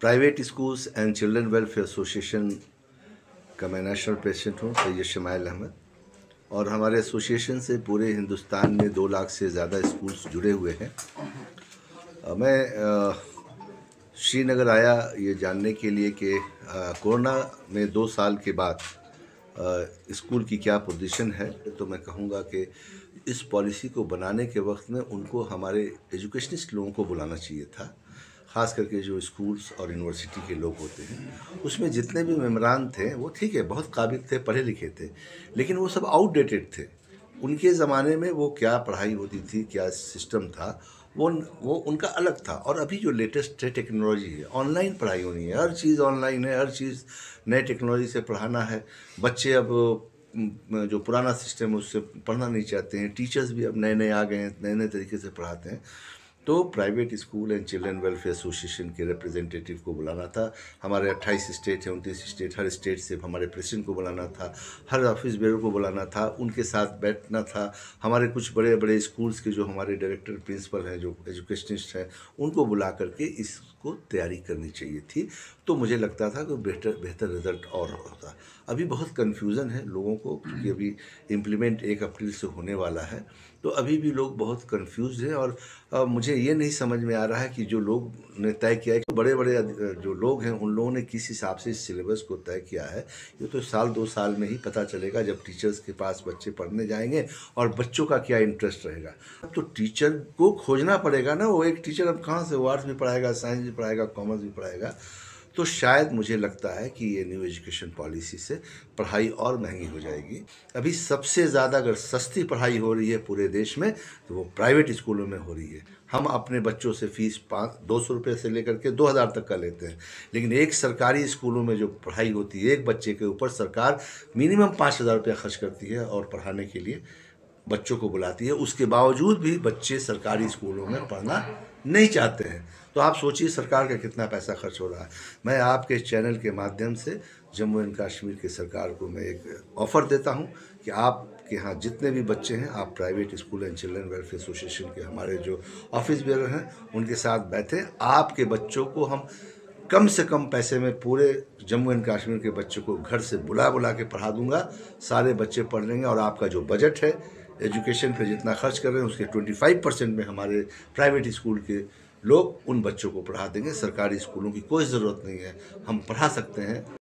private schools and children welfare association का मैं national president हूँ सैयद शमायल अहमद और हमारे एसोसिएशन से पूरे हिंदुस्तान में दो लाख से ज़्यादा स्कूल्स जुड़े हुए हैं मैं श्रीनगर आया ये जानने के लिए कि कोरोना में दो साल के बाद स्कूल की क्या पोजीशन है तो मैं कहूँगा कि इस पॉलिसी को बनाने के वक्त में उनको हमारे एजुकेशनिस्ट लोगों को बुलाना चाहिए था ख़ास करके जो स्कूल्स और यूनिवर्सिटी के लोग होते हैं उसमें जितने भी मेम्बरान थे वो ठीक है बहुत काबिल थे पढ़े लिखे थे लेकिन वो सब आउटडेटेड थे उनके ज़माने में वो क्या पढ़ाई होती थी क्या सिस्टम था वो वो उनका अलग था और अभी जो लेटेस्ट है टेक्नोलॉजी है ऑनलाइन पढ़ाई होनी है हर चीज़ ऑनलाइन है हर चीज़ नए टेक्नोलॉजी से पढ़ाना है बच्चे अब जो पुराना सिस्टम है उससे पढ़ना नहीं चाहते हैं टीचर्स भी अब नए नए आ गए हैं नए नए तरीके से पढ़ाते हैं तो private school and children welfare association के रिप्रेजेंटेटिव को बुलाना था हमारे 28 स्टेट हैं उनतीस स्टेट हर स्टेट से हमारे प्रेसिडेंट को बुलाना था हर ऑफिस बेरो को बुलाना था उनके साथ बैठना था हमारे कुछ बड़े बड़े स्कूल्स के जो हमारे डायरेक्टर प्रिंसिपल हैं जो एजुकेशनिस्ट हैं उनको बुला करके इसको तैयारी करनी चाहिए थी तो मुझे लगता था कि बेहतर बेहतर रिजल्ट और होता अभी बहुत कन्फ्यूज़न है लोगों को क्योंकि अभी इम्प्लीमेंट एक अप्रैल से होने वाला है तो अभी भी लोग बहुत कन्फ्यूज हैं और मुझे मुझे ये नहीं समझ में आ रहा है कि जो लोग ने तय किया है कि बड़े बड़े जो लोग हैं उन लोगों ने किस हिसाब से इस सिलेबस को तय किया है ये तो साल दो साल में ही पता चलेगा जब टीचर्स के पास बच्चे पढ़ने जाएंगे और बच्चों का क्या इंटरेस्ट रहेगा अब तो टीचर को खोजना पड़ेगा ना वो एक टीचर अब कहाँ से वो आर्ट्स भी पढ़ाएगा साइंस भी पढ़ाएगा कॉमर्स भी पढ़ाएगा तो शायद मुझे लगता है कि ये न्यू एजुकेशन पॉलिसी से पढ़ाई और महंगी हो जाएगी अभी सबसे ज़्यादा अगर सस्ती पढ़ाई हो रही है पूरे देश में तो वो प्राइवेट स्कूलों में हो रही है हम अपने बच्चों से फीस पाँच दो सौ रुपये से लेकर के दो हज़ार तक का लेते हैं लेकिन एक सरकारी स्कूलों में जो पढ़ाई होती है एक बच्चे के ऊपर सरकार मिनिमम पाँच हज़ार रुपया खर्च करती है और पढ़ाने के लिए बच्चों को बुलाती है उसके बावजूद भी बच्चे सरकारी स्कूलों में पढ़ना नहीं चाहते हैं तो आप सोचिए सरकार का कितना पैसा खर्च हो रहा है मैं आपके चैनल के माध्यम से जम्मू एंड कश्मीर की सरकार को मैं एक ऑफ़र देता हूँ कि आपके यहाँ जितने भी बच्चे हैं आप private school and children welfare association के हमारे जो ऑफिस बेयर हैं उनके साथ बैठें आपके बच्चों को हम कम से कम पैसे में पूरे जम्मू एंड कश्मीर के बच्चों को घर से बुला बुला के पढ़ा दूंगा सारे बच्चे पढ़ लेंगे और आपका जो बजट है एजुकेशन पे जितना खर्च कर रहे हैं उसके 25 परसेंट में हमारे प्राइवेट स्कूल के लोग उन बच्चों को पढ़ा देंगे सरकारी स्कूलों की कोई ज़रूरत नहीं है हम पढ़ा सकते हैं